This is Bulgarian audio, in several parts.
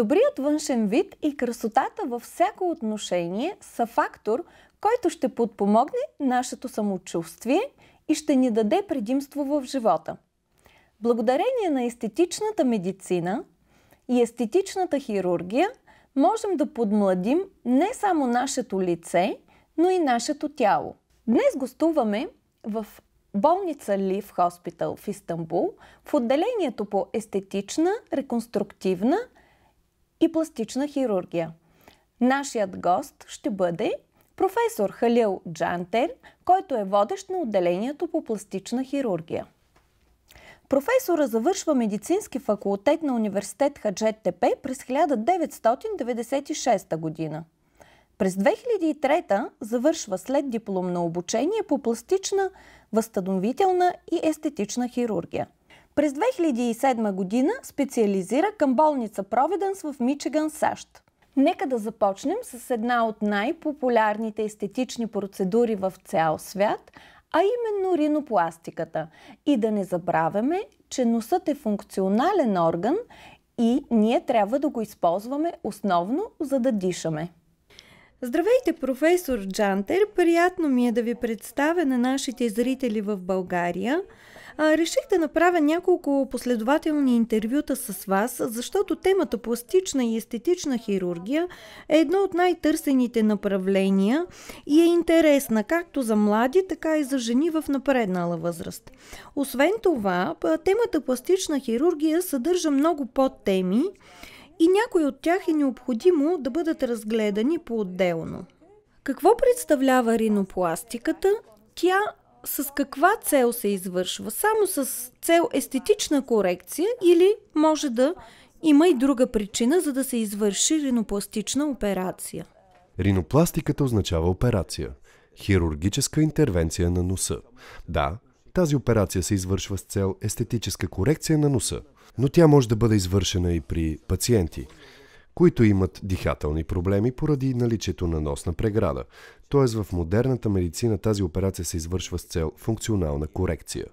Добрият външен вид и красотата във всяко отношение са фактор, който ще подпомогне нашето самочувствие и ще ни даде предимство в живота. Благодарение на естетичната медицина и естетичната хирургия можем да подмладим не само нашето лице, но и нашето тяло. Днес гостуваме в болница Лив Хоспитал в Истанбул в отделението по естетична, реконструктивна – и пластична хирургия. Нашият гост ще бъде професор Халил Джантер, който е водещ на отделението по пластична хирургия. Професора завършва медицински факултет на университет Хаджет Тепе през 1996 година. През 2003 завършва след дипломно обучение по пластична, възстановителна и естетична хирургия – през 2007 година специализира към болница Providence в Мичиган, САЩ. Нека да започнем с една от най-популярните естетични процедури в цял свят, а именно ринопластиката. И да не забравяме, че носът е функционален орган и ние трябва да го използваме основно за да дишаме. Здравейте, професор Джантер! Приятно ми е да ви представя на нашите зрители в България – а, реших да направя няколко последователни интервюта с вас, защото темата пластична и естетична хирургия е едно от най-търсените направления и е интересна както за млади, така и за жени в напреднала възраст. Освен това, темата пластична хирургия съдържа много подтеми и някои от тях е необходимо да бъдат разгледани по-отделно. Какво представлява ринопластиката? Тя с каква цел се извършва? Само с цел естетична корекция или може да има и друга причина, за да се извърши ринопластична операция? Ринопластиката означава операция – хирургическа интервенция на носа. Да, тази операция се извършва с цел естетическа корекция на носа, но тя може да бъде извършена и при пациенти – които имат дихателни проблеми поради наличието на носна преграда. Т.е. в модерната медицина тази операция се извършва с цел функционална корекция.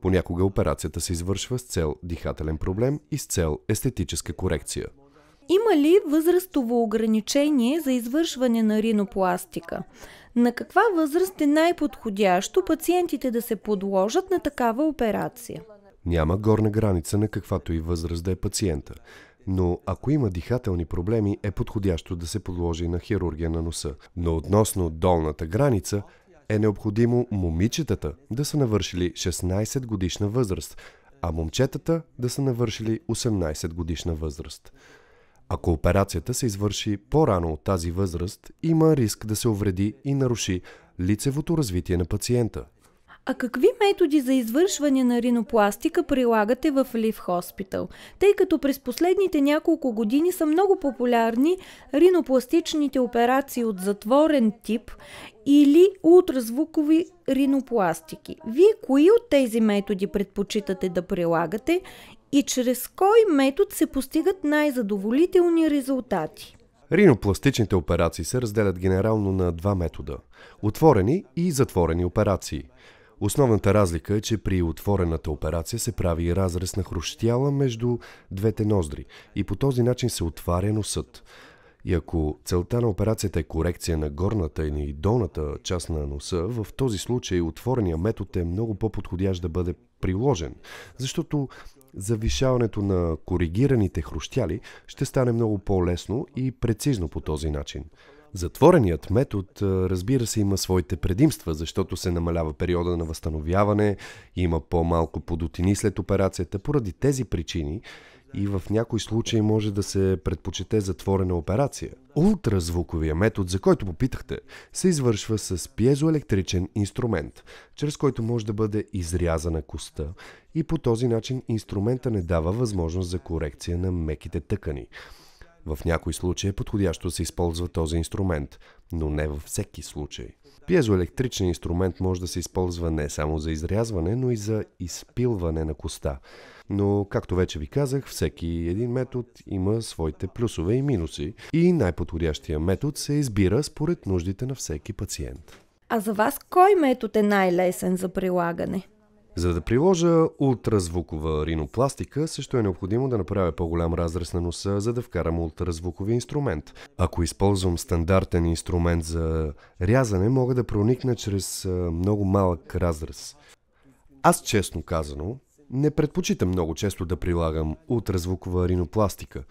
Понякога операцията се извършва с цел дихателен проблем и с цел естетическа корекция. Има ли възрастово ограничение за извършване на ринопластика? На каква възраст е най-подходящо пациентите да се подложат на такава операция? Няма горна граница на каквато и възраст да е пациента но ако има дихателни проблеми, е подходящо да се подложи на хирургия на носа. Но относно долната граница, е необходимо момичетата да са навършили 16 годишна възраст, а момчетата да са навършили 18 годишна възраст. Ако операцията се извърши по-рано от тази възраст, има риск да се увреди и наруши лицевото развитие на пациента – а какви методи за извършване на ринопластика прилагате в Лив Хоспитал? Тъй като през последните няколко години са много популярни ринопластичните операции от затворен тип или ултразвукови ринопластики. Вие кои от тези методи предпочитате да прилагате и чрез кой метод се постигат най-задоволителни резултати? Ринопластичните операции се разделят генерално на два метода – отворени и затворени операции – Основната разлика е, че при отворената операция се прави разрез на хрущяла между двете ноздри и по този начин се отваря носът. И ако целта на операцията е корекция на горната или долната част на носа, в този случай отворения метод е много по-подходящ да бъде приложен, защото завишаването на коригираните хрущяли ще стане много по-лесно и прецизно по този начин. Затвореният метод, разбира се, има своите предимства, защото се намалява периода на възстановяване, има по-малко подотини след операцията. Поради тези причини и в някои случаи може да се предпочете затворена операция. Ултразвуковия метод, за който попитахте, се извършва с пиезоелектричен инструмент, чрез който може да бъде изрязана коста и по този начин инструмента не дава възможност за корекция на меките тъкани – в някои случаи е подходящо се използва този инструмент, но не във всеки случай. Пиезоелектричен инструмент може да се използва не само за изрязване, но и за изпилване на коста. Но, както вече ви казах, всеки един метод има своите плюсове и минуси и най-подходящия метод се избира според нуждите на всеки пациент. А за вас кой метод е най-лесен за прилагане? За да приложа ултразвукова ринопластика, също е необходимо да направя по-голям разрез на носа, за да вкарам ултразвукови инструмент. Ако използвам стандартен инструмент за рязане, мога да проникна чрез много малък разрез. Аз честно казано, не предпочитам много често да прилагам ултразвукова ринопластика,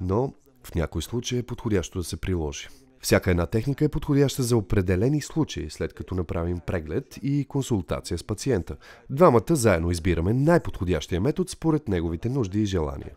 но в някой случай е подходящо да се приложи. Всяка една техника е подходяща за определени случаи, след като направим преглед и консултация с пациента. Двамата заедно избираме най-подходящия метод според неговите нужди и желания.